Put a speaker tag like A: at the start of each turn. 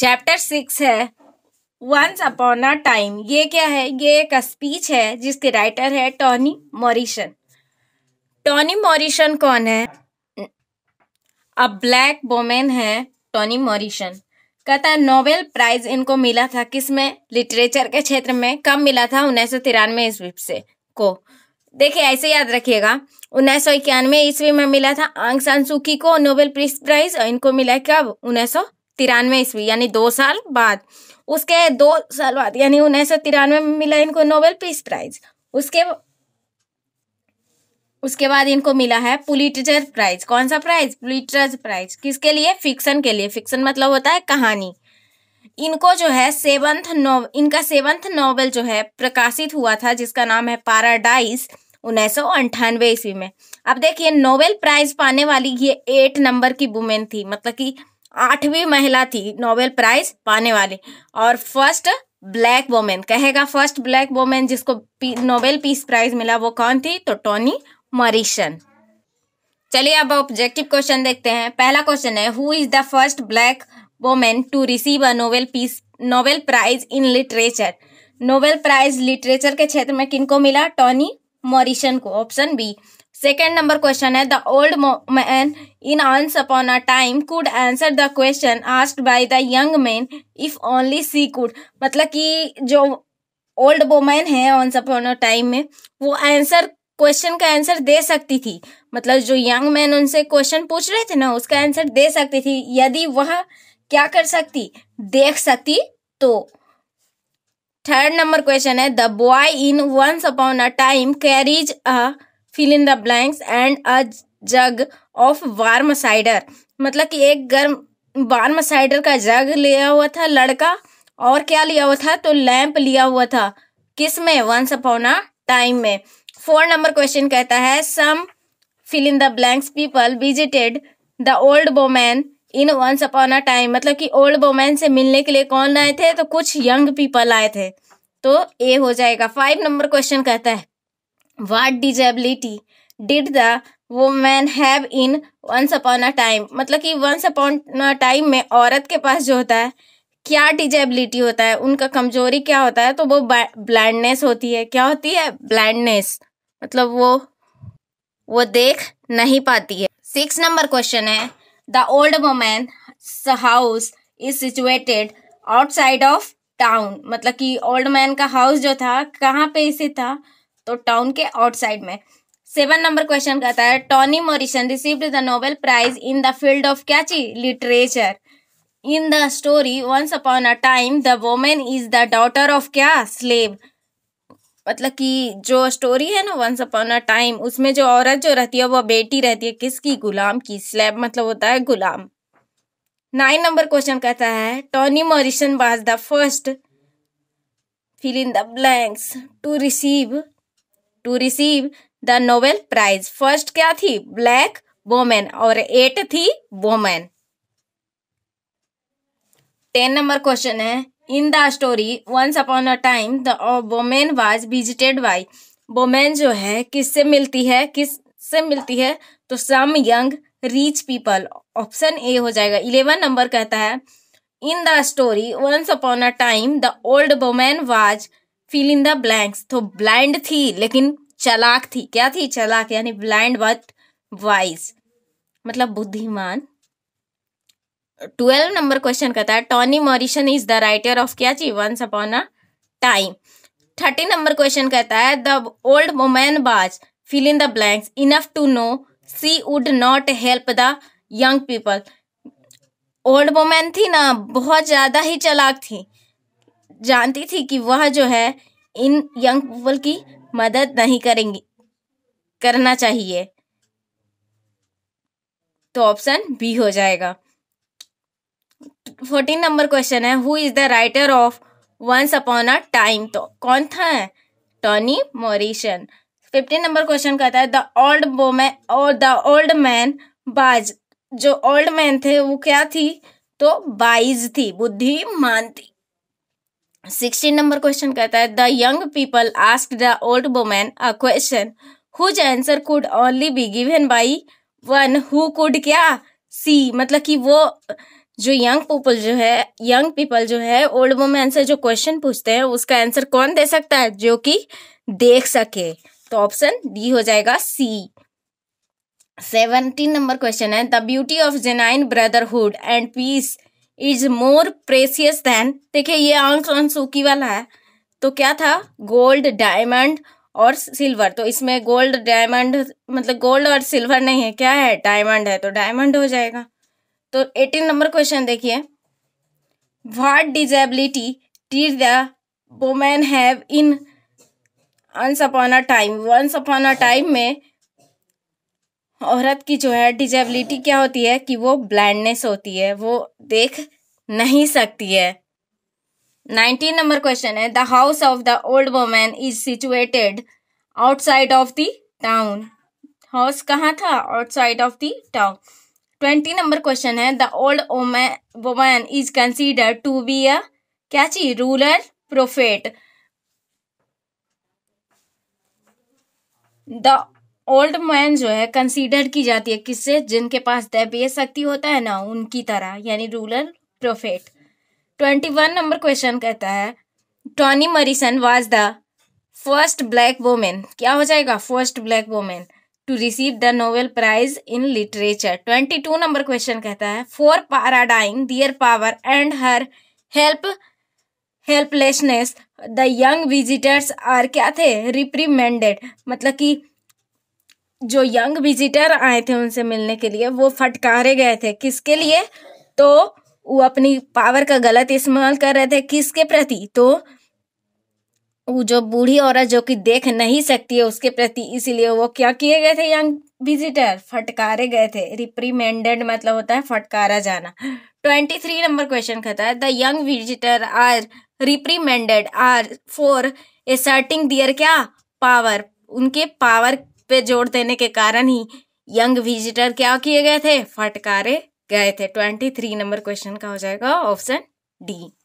A: chapter six है once upon a time ये क्या है ये एक स्पीच है जिसके राइटर है टॉनी मॉरिशन टॉनी मॉरिशन कौन है अ ब्लैक वोमेन है टॉनी मॉरिशन कहता है नोबेल प्राइज इनको मिला था किसमें लिटरेचर के क्षेत्र में कब मिला था उन्नीस सौ तिरानवे ईस्वी से को देखिए ऐसे याद रखिएगा उन्नीस सौ इक्यानवे ईस्वी में मिला था आंग सान सुकी को नोबेल पीस प्राइज और इनको मिला कब उन्नीस सौ तिरानवे ईस्वी यानी दो साल बाद उसके दो साल बाद यानी उन्नीस सौ तिरानवे में मिला इनको नोबेल पीस प्राइज उसके उसके बाद इनको मिला है पुलिटर प्राइज कौन सा प्राइज पुलिटर प्राइज किसके लिए फिक्शन के लिए फिक्शन मतलब होता है कहानी इनको जो है सेवंथ नोव इनका सेवंथ नोवेल जो है प्रकाशित हुआ था जिसका नाम है पाराडाइज उन्नीस सौ अंठानवे ईस्वी में अब देखिए नोबेल प्राइज पाने वाली ये एट नंबर की वुमेन थी मतलब कि आठवीं महिला थी नोबेल प्राइज पाने वाली और फर्स्ट ब्लैक वोमेन कहेगा फर्स्ट ब्लैक वोमेन जिसको नोबेल पीस प्राइज मिला वो कौन थी तो टोनी मॉरिशन चलिए अब ऑब्जेक्टिव क्वेश्चन देखते हैं पहला क्वेश्चन है who is the first black women to receive a Nobel peace Nobel prize in literature Nobel prize literature के क्षेत्र में किनको मिला टॉनी मॉरिशन को option B second number question है the old man in once upon a time could answer the question asked by the young man if only she could मतलब कि जो ओल्ड वोमैन है ऑन अपॉन अ टाइम में वो answer question का answer दे सकती थी मतलब जो यंग मैन उनसे क्वेश्चन पूछ रहे थे ना उसका आंसर दे सकती थी यदि वह क्या कर सकती देख सकती तो थर्ड नंबर क्वेश्चन है the boy in once upon a time carries a fill in the blanks and a jug of warm cider मतलब कि एक गर्म वार्म साइडर का जग लिया हुआ था लड़का और क्या लिया हुआ था तो लैंप लिया हुआ था किस में वंस अपॉन अ टाइम में फोर नंबर क्वेश्चन कहता है some fill in the blanks people visited the old woman in once upon a time मतलब कि ओल्ड वोमैन से मिलने के लिए कौन आए थे तो कुछ यंग पीपल आए थे तो ए हो जाएगा फाइव नंबर क्वेश्चन कहता है what disability did the man have in once upon a time मतलब कि वंस अपॉन अ टाइम में औरत के पास जो होता है क्या डिजेबिलिटी होता है उनका कमजोरी क्या होता है तो वो ब्लाइंडनेस होती है क्या होती है ब्लाइंडनेस मतलब वो वो देख नहीं पाती है सिक्स नंबर क्वेश्चन है The old woman's house is situated outside of town मतलब कि ओल्ड मैन का हाउस जो था कहाँ पे स्थित था तो टाउन के आउटसाइड में सेवन नंबर क्वेश्चन कहता है Toni Morrison received the Nobel prize in the field of क्या चीज literature in the story once upon a time the women is the daughter of क्या स्लेव मतलब कि जो स्टोरी है ना वंस अपॉन अ टाइम उसमें जो औरत जो रहती है वो बेटी रहती है किसकी गुलाम की स्लैब मतलब होता है गुलाम नाइन नंबर क्वेश्चन कहता है Toni Morrison was the first fill in the blanks to receive to receive the Nobel prize first क्या थी ब्लैक वोमेन और एट थी वोमेन टेन नंबर क्वेश्चन है in the story once upon a time the women was visited by women जो है किससे मिलती है किस से मिलती है तो some young rich people option A हो जाएगा इलेवन नंबर कहता है in the story once upon a time the old women was fill in the blanks तो ब्लाइंड थी लेकिन चलाक थी क्या थी चलाक यानी ब्लाइंड बट वाइज मतलब बुद्धिमान ट्वेल्व नंबर क्वेश्चन कहता है Toni Morrison is the writer of क्या चीज once upon a time thirty number question कहता है the old woman was fill in the blanks enough to know she would not help the young people old woman थी ना बहुत ज़्यादा ही चलाक थी जानती थी कि वह जो है इन यंग पीपल की मदद नहीं करेंगी करना चाहिए तो ऑप्शन बी हो जाएगा फोर्टीन नंबर क्वेश्चन है who is the writer of once upon a time तो कौन था Toni Morrison fifteen number question कहता है द ओल्ड वोमैन और द ओल्ड मैन बाज जो ओल्ड मैन थे वो क्या थी तो बाइज थी बुद्धिमान थी सिक्सटीन नंबर क्वेश्चन कहता है the young people ask the old woman a question whose answer could only be given by one who could क्या सी मतलब कि वो जो यंग पीपल जो है यंग पीपल जो है ओल्ड वुमेन से जो क्वेश्चन पूछते हैं उसका आंसर कौन दे सकता है जो कि देख सके तो ऑप्शन डी हो जाएगा सी सेवनटीन नंबर क्वेश्चन है the beauty of genuine brotherhood and peace is more precious than देखिए ये आंख अनसुकी वाला है तो क्या था गोल्ड डायमंड और सिल्वर तो इसमें गोल्ड डायमंड मतलब गोल्ड और सिल्वर नहीं है क्या है डायमंड है तो डायमंड हो जाएगा तो एटीन नंबर क्वेश्चन देखिए what disability does the women have in once upon a time once upon a time में औरत की जो है डिजेबिलिटी क्या होती है कि वो ब्लाइंडनेस होती है वो देख नहीं सकती है नाइनटीन नंबर क्वेश्चन है the house of the old women is situated outside of the town house कहाँ था outside of the town twenty number question है the old woman is consider to be a क्या चीज ruler prophet the old man जो है consider की जाती है किससे जिनके पास दैवीय शक्ति होता है ना उनकी तरह यानी ruler prophet twenty one number question कहता है Toni Morrison was the first black women क्या हो जाएगा first black women to receive the Nobel prize in literature twenty two number question कहता है for paradigm their power and her help helplessness the young visitors are क्या थे रिप्रीमेंडेड मतलब कि जो यंग विजिटर आए थे उनसे मिलने के लिए वो फटकारे गए थे किसके लिए तो वो अपनी पावर का गलत इस्तेमाल कर रहे थे किसके प्रति तो जो बूढ़ी औरत जो कि देख नहीं सकती है उसके प्रति इसीलिए वो क्या किए गए थे यंग विजिटर फटकारे गए थे रिप्रीमेंडेड मतलब होता है फटकारा जाना ट्वेंटी थ्री नंबर क्वेश्चन कहता है the young visitor are reprimanded are for asserting their क्या पावर उनके पावर पे जोर देने के कारण ही यंग विजिटर क्या किए गए थे फटकारे गए थे ट्वेंटी थ्री नंबर क्वेश्चन का हो जाएगा ऑप्शन डी